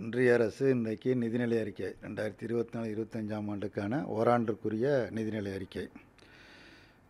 ஒன்றிய அரசு இன்றைக்கு நிதிநிலை அறிக்கை ரெண்டாயிரத்தி இருபத்தி நாலு இருபத்தஞ்சாம் ஆண்டுக்கான ஓராண்டுக்குரிய நிதிநிலை அறிக்கை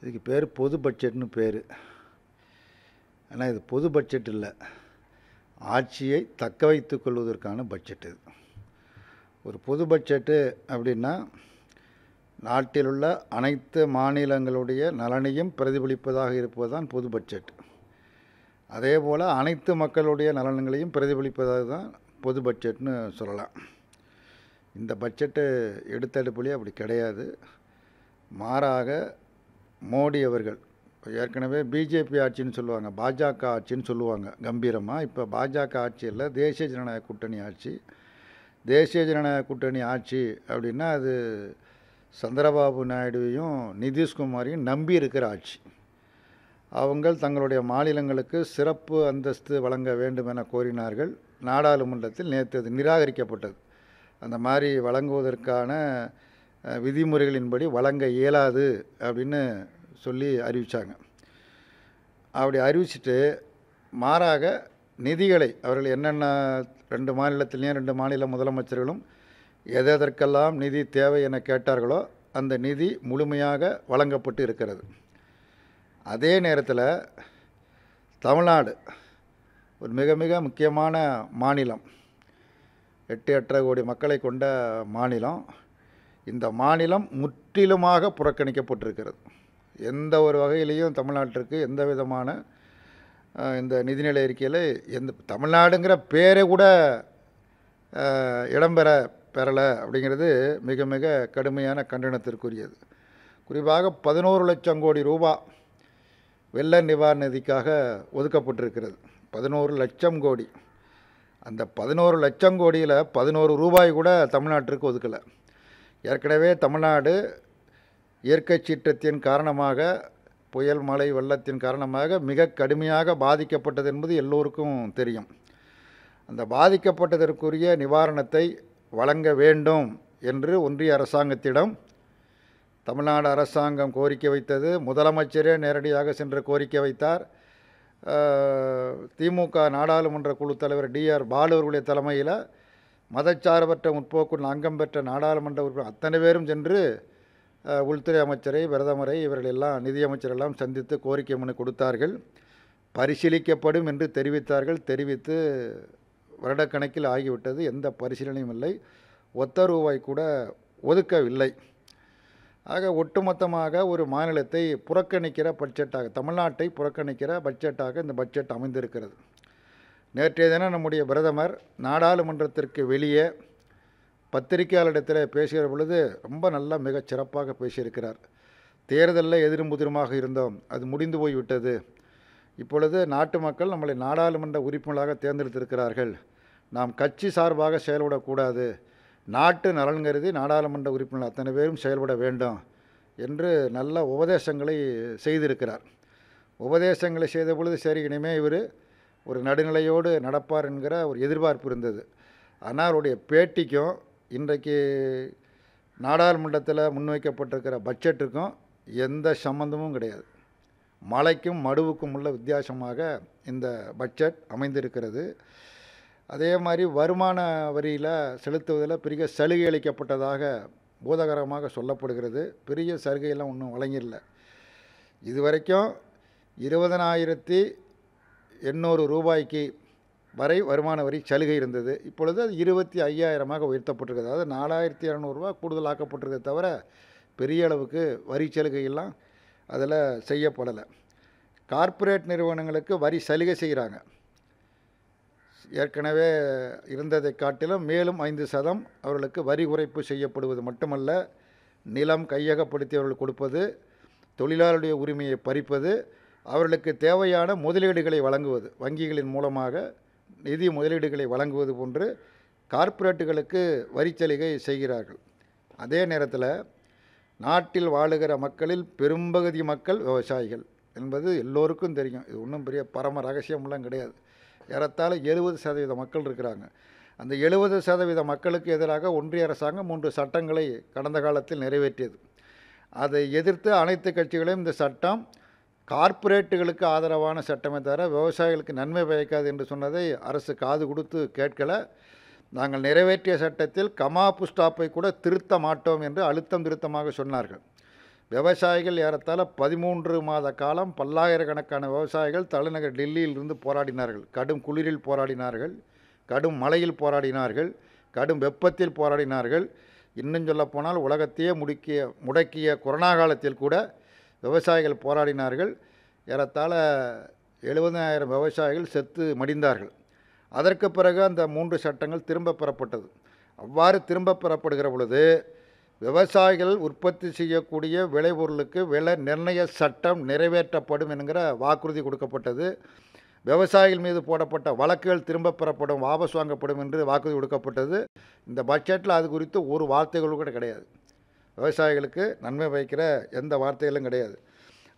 இதுக்கு பேர் பொது பட்ஜெட்னு பேர் ஆனால் இது பொது பட்ஜெட் இல்லை ஆட்சியை தக்க வைத்து கொள்வதற்கான பட்ஜெட் இது ஒரு பொது பட்ஜெட்டு அப்படின்னா நாட்டில் உள்ள அனைத்து மாநிலங்களுடைய நலனையும் பிரதிபலிப்பதாக இருப்பதுதான் பொது பட்ஜெட் அதே போல் அனைத்து மக்களுடைய நலன்களையும் பிரதிபலிப்பதாக தான் பொது பட்ஜெட்னு சொல்லலாம் இந்த பட்ஜெட்டு எடுத்தடுப்புலேயே அப்படி கிடையாது மாறாக மோடி அவர்கள் ஏற்கனவே பிஜேபி ஆட்சின்னு சொல்லுவாங்க பாஜக ஆட்சின்னு சொல்லுவாங்க கம்பீரமாக இப்போ பாஜக ஆட்சி இல்லை தேசிய ஜனநாயக கூட்டணி ஆட்சி தேசிய ஜனநாயக கூட்டணி ஆட்சி அப்படின்னா அது சந்திரபாபு நாயுடுவையும் நிதிஷ்குமாரையும் நம்பி இருக்கிற ஆட்சி அவங்கள் தங்களுடைய மாநிலங்களுக்கு சிறப்பு அந்தஸ்து வழங்க வேண்டும் என கோரினார்கள் நாடாளுமன்றத்தில் நேற்று அது நிராகரிக்கப்பட்டது அந்த மாதிரி வழங்குவதற்கான விதிமுறைகளின்படி வழங்க இயலாது அப்படின்னு சொல்லி அறிவித்தாங்க அப்படி அறிவிச்சிட்டு மாறாக நிதிகளை அவர்கள் என்னென்ன ரெண்டு மாநிலத்திலையும் ரெண்டு மாநில முதலமைச்சர்களும் எதற்கெல்லாம் நிதி தேவை என கேட்டார்களோ அந்த நிதி முழுமையாக வழங்கப்பட்டு இருக்கிறது அதே நேரத்தில் தமிழ்நாடு ஒரு மிக மிக முக்கியமான மாநிலம் எட்டு எட்டரை கோடி மக்களை கொண்ட மாநிலம் இந்த மாநிலம் முற்றிலுமாக புறக்கணிக்கப்பட்டிருக்கிறது எந்த ஒரு வகையிலையும் தமிழ்நாட்டிற்கு எந்த விதமான இந்த நிதிநிலை அறிக்கையில் எந்த தமிழ்நாடுங்கிற பேரை கூட இடம்பெற பெறலை அப்படிங்கிறது மிக மிக கடுமையான கண்டனத்திற்குரியது குறிப்பாக பதினோரு லட்சம் கோடி ரூபா வெள்ள நிவாரண நிதிக்காக ஒதுக்கப்பட்டிருக்கிறது பதினோரு லட்சம் கோடி அந்த பதினோரு லட்சம் கோடியில் பதினோரு ரூபாய் கூட தமிழ்நாட்டிற்கு ஒதுக்கலை ஏற்கனவே தமிழ்நாடு இயற்கை சீற்றத்தின் காரணமாக புயல் மழை வெள்ளத்தின் காரணமாக மிக கடுமையாக பாதிக்கப்பட்டது என்பது எல்லோருக்கும் தெரியும் அந்த பாதிக்கப்பட்டதற்குரிய நிவாரணத்தை வழங்க வேண்டும் என்று ஒன்றிய அரசாங்கத்திடம் தமிழ்நாடு அரசாங்கம் கோரிக்கை வைத்தது முதலமைச்சரே நேரடியாக சென்று கோரிக்கை வைத்தார் திமுக நாடாளுமன்ற குழு தலைவர் டிஆர் பாலு அவர்களுடைய தலைமையில் மதச்சார்பற்ற முற்போக்கு அங்கம் பெற்ற நாடாளுமன்ற உறுப்பினர் அத்தனை பேரும் சென்று உள்துறை அமைச்சரை பிரதமரை இவர்கள் எல்லாம் நிதியமைச்சரெல்லாம் சந்தித்து கோரிக்கை மனு கொடுத்தார்கள் பரிசீலிக்கப்படும் என்று தெரிவித்தார்கள் தெரிவித்து வருடக்கணக்கில் ஆகிவிட்டது எந்த பரிசீலனையும் இல்லை ஒத்த ரூபாய் கூட ஒதுக்கவில்லை ஆக ஒட்டுமொத்தமாக ஒரு மாநிலத்தை புறக்கணிக்கிற பட்ஜெட்டாக தமிழ்நாட்டை புறக்கணிக்கிற பட்ஜெட்டாக இந்த பட்ஜெட் அமைந்திருக்கிறது நேற்றைய தினம் நம்முடைய பிரதமர் நாடாளுமன்றத்திற்கு வெளியே பத்திரிகையாளரிடத்தில் பேசுகிற பொழுது ரொம்ப நல்லா மிக சிறப்பாக பேசியிருக்கிறார் தேர்தலில் எதிரும் இருந்தோம் அது முடிந்து போய்விட்டது இப்பொழுது நாட்டு மக்கள் நம்மளை நாடாளுமன்ற உறுப்பினர்களாக தேர்ந்தெடுத்திருக்கிறார்கள் நாம் கட்சி சார்பாக செயல்படக்கூடாது நாட்டு நலன் கருதி நாடாளுமன்ற உறுப்பினர் அத்தனை பேரும் செயல்பட வேண்டும் என்று நல்ல உபதேசங்களை செய்திருக்கிறார் உபதேசங்களை செய்த பொழுது சரி இனிமே இவர் ஒரு நடுநிலையோடு நடப்பார் என்கிற ஒரு எதிர்பார்ப்பு இருந்தது ஆனால் அவருடைய பேட்டிக்கும் இன்றைக்கு நாடாளுமன்றத்தில் முன்வைக்கப்பட்டிருக்கிற பட்ஜெட்டுக்கும் எந்த சம்மந்தமும் கிடையாது மலைக்கும் மடுவுக்கும் உள்ள வித்தியாசமாக இந்த பட்ஜெட் அமைந்திருக்கிறது அதே மாதிரி வருமான வரியில் செலுத்துவதில் பெரிய சலுகை அளிக்கப்பட்டதாக பூதகரமாக சொல்லப்படுகிறது பெரிய சலுகையெல்லாம் ஒன்றும் வழங்கிடல இது வரைக்கும் இருபதனாயிரத்தி எண்ணூறு ரூபாய்க்கு வரை வருமான வரி சலுகை இருந்தது இப்பொழுது அது இருபத்தி ஐயாயிரமாக உயர்த்தப்பட்டிருக்கிறது அதாவது நாலாயிரத்தி இரநூறுவா கூடுதல் தவிர பெரிய அளவுக்கு வரி சலுகையெல்லாம் அதில் செய்யப்படலை கார்ப்பரேட் நிறுவனங்களுக்கு வரி சலுகை செய்கிறாங்க ஏற்கனவே இருந்ததை காட்டிலும் மேலும் ஐந்து சதம் அவர்களுக்கு வரி குறைப்பு செய்யப்படுவது மட்டுமல்ல நிலம் கையகப்படுத்தி அவர்கள் கொடுப்பது தொழிலாளருடைய உரிமையை பறிப்பது அவர்களுக்கு தேவையான முதலீடுகளை வழங்குவது வங்கிகளின் மூலமாக நிதி முதலீடுகளை வழங்குவது போன்று கார்ப்பரேட்டுகளுக்கு வரி சலுகை செய்கிறார்கள் அதே நேரத்தில் நாட்டில் வாழுகிற மக்களில் பெரும்பகுதி மக்கள் விவசாயிகள் என்பது எல்லோருக்கும் தெரியும் இது ஒன்றும் பெரிய பரம ரகசியமெல்லாம் கிடையாது ஏறத்தாழ எழுபது சதவீத மக்கள் இருக்கிறாங்க அந்த எழுபது சதவீத மக்களுக்கு எதிராக ஒன்றிய அரசாங்கம் மூன்று சட்டங்களை கடந்த காலத்தில் நிறைவேற்றியது அதை எதிர்த்து அனைத்து கட்சிகளையும் இந்த சட்டம் கார்ப்பரேட்டுகளுக்கு ஆதரவான சட்டமே தவிர விவசாயிகளுக்கு நன்மை பயக்காது என்று சொன்னதை அரசு காது கொடுத்து கேட்கலை நாங்கள் நிறைவேற்றிய சட்டத்தில் கமா புஸ்டாப்பை கூட திருத்த மாட்டோம் என்று அழுத்தம் திருத்தமாக சொன்னார்கள் விவசாயிகள் ஏறத்தாழ பதிமூன்று மாத காலம் பல்லாயிரக்கணக்கான விவசாயிகள் தலைநகர் டெல்லியிலிருந்து போராடினார்கள் கடும் குளிரில் போராடினார்கள் கடும் மழையில் போராடினார்கள் கடும் வெப்பத்தில் போராடினார்கள் இன்னும் சொல்லப்போனால் உலகத்தையே முடுக்கிய முடக்கிய கொரோனா காலத்தில் கூட விவசாயிகள் போராடினார்கள் ஏறத்தாழ எழுபதாயிரம் விவசாயிகள் செத்து மடிந்தார்கள் அதற்கு பிறகு அந்த மூன்று சட்டங்கள் திரும்ப பெறப்பட்டது அவ்வாறு திரும்ப பெறப்படுகிற பொழுது விவசாயிகள் உற்பத்தி செய்யக்கூடிய விளைபொருளுக்கு விலை நிர்ணய சட்டம் நிறைவேற்றப்படும் என்கிற வாக்குறுதி கொடுக்கப்பட்டது விவசாயிகள் மீது போடப்பட்ட வழக்குகள் திரும்ப பெறப்படும் வாபஸ் வாங்கப்படும் என்று வாக்குறுதி கொடுக்கப்பட்டது இந்த பட்ஜெட்டில் அது குறித்து ஒரு வார்த்தைகளும் கூட கிடையாது விவசாயிகளுக்கு நன்மை வைக்கிற எந்த வார்த்தைகளும் கிடையாது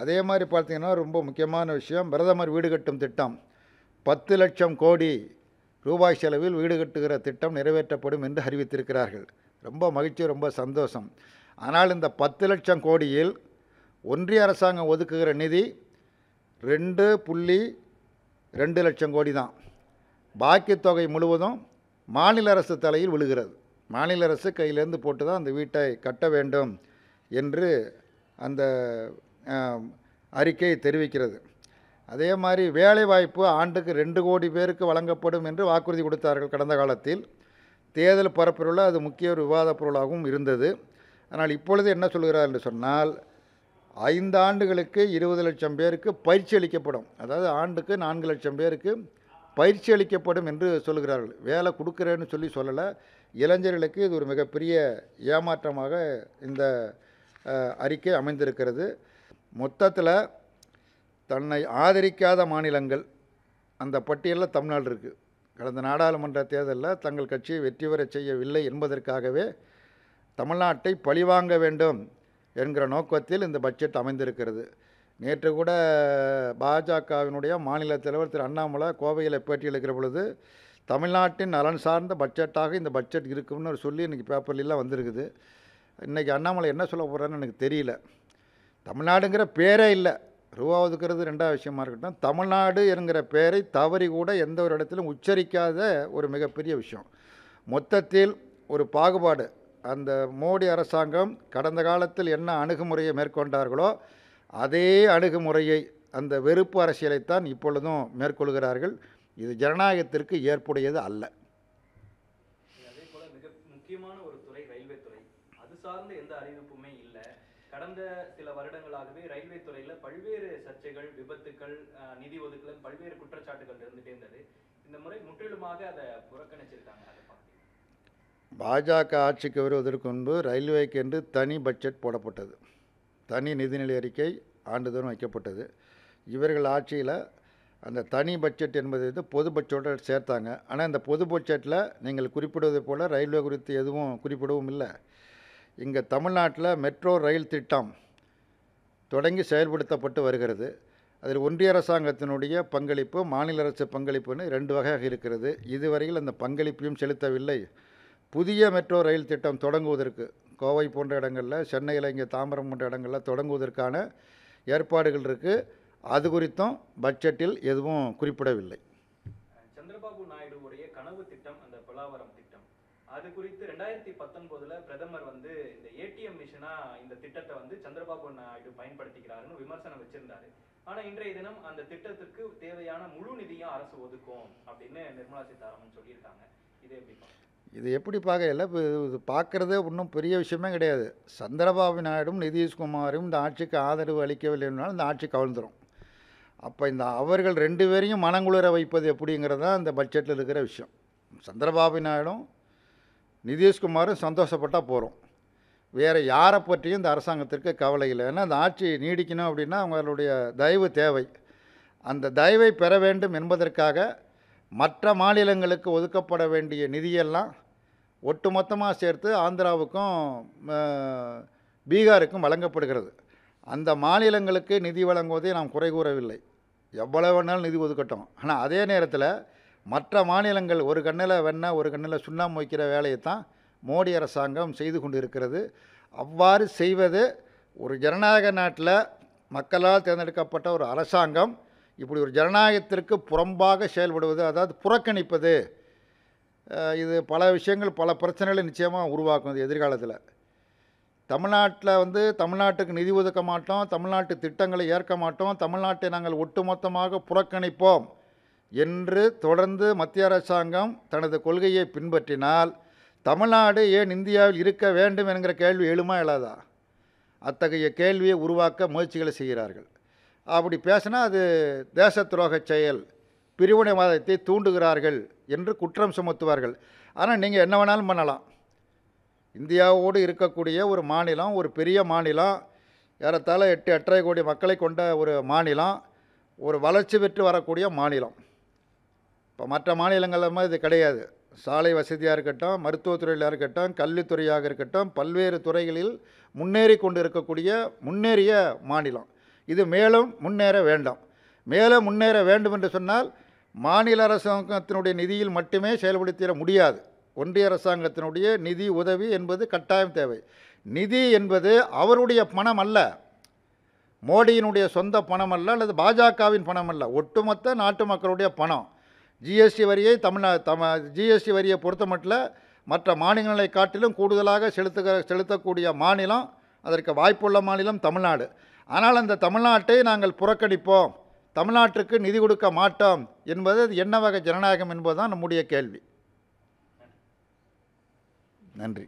அதே மாதிரி பார்த்திங்கன்னா ரொம்ப முக்கியமான விஷயம் பிரதமர் வீடு கட்டும் திட்டம் பத்து லட்சம் கோடி ரூபாய் செலவில் வீடு கட்டுகிற திட்டம் நிறைவேற்றப்படும் என்று அறிவித்திருக்கிறார்கள் ரொம்ப மகிழ்ச்சி ரொம்ப சந்தோஷம் ஆனால் இந்த பத்து லட்சம் கோடியில் ஒன்றிய அரசாங்கம் ஒதுக்குகிற நிதி ரெண்டு புள்ளி ரெண்டு லட்சம் கோடி தான் பாக்கி தொகை முழுவதும் மாநில அரசு தலையில் விழுகிறது மாநில அரசு கையிலேருந்து போட்டு தான் அந்த வீட்டை கட்ட வேண்டும் என்று அந்த அறிக்கை தெரிவிக்கிறது அதே மாதிரி வேலைவாய்ப்பு ஆண்டுக்கு ரெண்டு கோடி பேருக்கு வழங்கப்படும் என்று வாக்குறுதி கொடுத்தார்கள் கடந்த காலத்தில் தேர்தல் பரப்புரையில் அது முக்கிய ஒரு விவாத பொருளாகவும் இருந்தது ஆனால் இப்பொழுது என்ன சொல்கிறார் என்று சொன்னால் ஐந்து ஆண்டுகளுக்கு இருபது லட்சம் பேருக்கு பயிற்சி அளிக்கப்படும் அதாவது ஆண்டுக்கு நான்கு லட்சம் பேருக்கு பயிற்சி அளிக்கப்படும் என்று சொல்கிறார்கள் வேலை கொடுக்குறேன்னு சொல்லி சொல்லலை இளைஞர்களுக்கு இது ஒரு மிகப்பெரிய ஏமாற்றமாக இந்த அறிக்கை அமைந்திருக்கிறது மொத்தத்தில் தன்னை ஆதரிக்காத மாநிலங்கள் அந்த பட்டியலில் தமிழ்நாடு இருக்குது கடந்த நாடாளுமன்ற தேர்தலில் தங்கள் கட்சியை வெற்றி பெற செய்யவில்லை என்பதற்காகவே தமிழ்நாட்டை பழிவாங்க வேண்டும் என்கிற நோக்கத்தில் இந்த பட்ஜெட் அமைந்திருக்கிறது நேற்று கூட பாஜகவினுடைய மாநில தலைவர் திரு அண்ணாமலை கோவையில் பேட்டியளிக்கிற பொழுது தமிழ்நாட்டின் நலன் சார்ந்த பட்ஜெட்டாக இந்த பட்ஜெட் இருக்கும்னு சொல்லி இன்றைக்கி பேப்பர்லாம் வந்திருக்குது இன்றைக்கி அண்ணாமலை என்ன சொல்ல போகிறான்னு எனக்கு தெரியல தமிழ்நாடுங்கிற பேரே இல்லை ரூபா ஒதுக்கிறது ரெண்டாவது விஷயமா இருக்கட்டும் தமிழ்நாடு என்கிற பெயரை தவறி கூட எந்த ஒரு இடத்திலும் உச்சரிக்காத ஒரு மிகப்பெரிய விஷயம் மொத்தத்தில் ஒரு பாகுபாடு அந்த மோடி அரசாங்கம் கடந்த காலத்தில் என்ன அணுகுமுறையை மேற்கொண்டார்களோ அதே அணுகுமுறையை அந்த வெறுப்பு அரசியலைத்தான் இப்பொழுதும் மேற்கொள்கிறார்கள் இது ஜனநாயகத்திற்கு ஏற்புடையது அல்ல கடந்த சில வருடங்களாகவே ரயில்வே துறையில் பல்வேறு சர்ச்சைகள் விபத்துக்கள் நிதி ஒதுக்கல பல்வேறு குற்றச்சாட்டுகள் இருந்துட்டே இருந்தது இந்த முறை முற்றிலுமாக அதை புறக்கணிச்சிருக்காங்க பாஜக ஆட்சிக்கு வருவதற்கு முன்பு ரயில்வேக்கு என்று தனி பட்ஜெட் போடப்பட்டது தனி நிதிநிலை அறிக்கை ஆண்டுதோறும் வைக்கப்பட்டது இவர்கள் ஆட்சியில் அந்த தனி பட்ஜெட் என்பது வந்து பொது பட்ஜெட்டோடு சேர்த்தாங்க ஆனால் இந்த பொது பட்ஜெட்டில் நீங்கள் குறிப்பிடுவது போல் ரயில்வே குறித்து எதுவும் குறிப்பிடவும் இல்லை இங்கே தமிழ்நாட்டில் மெட்ரோ ரயில் திட்டம் தொடங்கி செயல்படுத்தப்பட்டு வருகிறது அதில் ஒன்றிய அரசாங்கத்தினுடைய பங்களிப்பு மாநில அரசு பங்களிப்புன்னு ரெண்டு வகையாக இருக்கிறது இதுவரையில் அந்த பங்களிப்பையும் செலுத்தவில்லை புதிய மெட்ரோ ரயில் திட்டம் தொடங்குவதற்கு கோவை போன்ற இடங்களில் சென்னையில் இங்கே தாம்பரம் போன்ற இடங்களில் தொடங்குவதற்கான ஏற்பாடுகள் இருக்குது அது குறித்தும் பட்ஜெட்டில் எதுவும் குறிப்பிடவில்லை சந்திரபாபு நாயுடுவுடைய கனவு திட்டம் அந்த பலாவரம் திட்டம் அது குறித்து ரெண்டாயிரத்தி பத்தொன்பதுல பிரதமர் வந்து இந்த ஏடிஎம் மிஷனா இந்த திட்டத்தை வந்து சந்திரபாபு நாயுடு பயன்படுத்திக்கிறாருன்னு விமர்சனம் வச்சிருந்தாரு ஆனா இன்றைய தினம் அந்த திட்டத்திற்கு தேவையான முழு நிதியும் அரசு ஒதுக்கும் அப்படின்னு நிர்மலா சீதாராமன் சொல்லியிருக்காங்க இது எப்படி இது எப்படி பார்க்கல இது பார்க்கறதே ஒன்றும் பெரிய விஷயமே கிடையாது சந்திரபாபு நாயுடும் நிதிஷ்குமாரும் இந்த ஆட்சிக்கு ஆதரவு அளிக்கவில்லைனாலும் இந்த ஆட்சி கவிழ்ந்துடும் அப்போ இந்த அவர்கள் ரெண்டு பேரையும் மனங்குளிர வைப்பது எப்படிங்கிறது தான் இந்த பட்ஜெட்டில் இருக்கிற விஷயம் சந்திரபாபு நாயுடும் நிதிஷ்குமாரும் சந்தோஷப்பட்டால் போகிறோம் வேறு யாரை பற்றியும் இந்த அரசாங்கத்திற்கு கவலை இல்லை ஏன்னா அந்த ஆட்சி நீடிக்கணும் அப்படின்னா அவங்களுடைய தயவு தேவை அந்த தயவை பெற வேண்டும் என்பதற்காக மற்ற மாநிலங்களுக்கு ஒதுக்கப்பட வேண்டிய நிதியெல்லாம் ஒட்டுமொத்தமாக சேர்த்து ஆந்திராவுக்கும் பீகாருக்கும் வழங்கப்படுகிறது அந்த மாநிலங்களுக்கு நிதி வழங்குவதை நாம் குறை கூறவில்லை எவ்வளவு வேணாலும் நிதி ஒதுக்கட்டும் ஆனால் அதே நேரத்தில் மற்ற மாநிலங்கள் ஒரு கண்ணில் வெண்ணெய் ஒரு கண்ணில் சுண்ணாம்பு வைக்கிற வேலையை தான் மோடி அரசாங்கம் செய்து கொண்டு இருக்கிறது அவ்வாறு செய்வது ஒரு ஜனநாயக நாட்டில் மக்களால் தேர்ந்தெடுக்கப்பட்ட ஒரு அரசாங்கம் இப்படி ஒரு ஜனநாயகத்திற்கு புறம்பாக செயல்படுவது அதாவது புறக்கணிப்பது இது பல விஷயங்கள் பல பிரச்சனைகளை நிச்சயமாக உருவாக்கும் இது எதிர்காலத்தில் தமிழ்நாட்டில் வந்து தமிழ்நாட்டுக்கு நிதி ஒதுக்க மாட்டோம் தமிழ்நாட்டு திட்டங்களை ஏற்க மாட்டோம் தமிழ்நாட்டை நாங்கள் ஒட்டுமொத்தமாக புறக்கணிப்போம் என்று தொடர்ந்து மத்திய அரசாங்கம் தனது கொள்கையை பின்பற்றினால் தமிழ்நாடு ஏன் இந்தியாவில் இருக்க வேண்டும் என்கிற கேள்வி எழுமா எழாதா அத்தகைய கேள்வியை உருவாக்க முயற்சிகளை செய்கிறார்கள் அப்படி பேசினா அது தேச துரோக செயல் பிரிவினைவாதத்தை தூண்டுகிறார்கள் என்று குற்றம் சுமத்துவார்கள் ஆனால் நீங்கள் என்ன வேணாலும் பண்ணலாம் இந்தியாவோடு இருக்கக்கூடிய ஒரு மாநிலம் ஒரு பெரிய மாநிலம் ஏறத்தாழ எட்டு எட்டரை கோடி மக்களை கொண்ட ஒரு மாநிலம் ஒரு வளர்ச்சி பெற்று வரக்கூடிய மாநிலம் இப்போ மற்ற மாநிலங்களில் மாதிரி இது கிடையாது சாலை வசதியாக இருக்கட்டும் மருத்துவத்துறையில் இருக்கட்டும் கல்வித்துறையாக இருக்கட்டும் பல்வேறு துறைகளில் முன்னேறி கொண்டு இருக்கக்கூடிய முன்னேறிய மாநிலம் இது மேலும் முன்னேற வேண்டும் மேலும் முன்னேற வேண்டும் என்று சொன்னால் மாநில அரசாங்கத்தினுடைய நிதியில் மட்டுமே செயல்படுத்த முடியாது ஒன்றிய அரசாங்கத்தினுடைய நிதி உதவி என்பது கட்டாயம் தேவை நிதி என்பது அவருடைய பணம் அல்ல மோடியினுடைய சொந்த பணம் அல்ல அல்லது பாஜகவின் பணம் அல்ல ஒட்டுமொத்த நாட்டு மக்களுடைய பணம் ஜிஎஸ்டி வரியை தமிழ்நாடு தம ஜிஎஸ்டி வரியை பொறுத்த மட்டும் மற்ற மாநிலங்களை காட்டிலும் கூடுதலாக செலுத்துகிற செலுத்தக்கூடிய மாநிலம் அதற்கு வாய்ப்புள்ள மாநிலம் தமிழ்நாடு ஆனால் அந்த தமிழ்நாட்டை நாங்கள் புறக்கணிப்போம் தமிழ்நாட்டுக்கு நிதி கொடுக்க மாட்டோம் என்பது என்ன வகை ஜனநாயகம் என்பதுதான் நம்முடைய கேள்வி நன்றி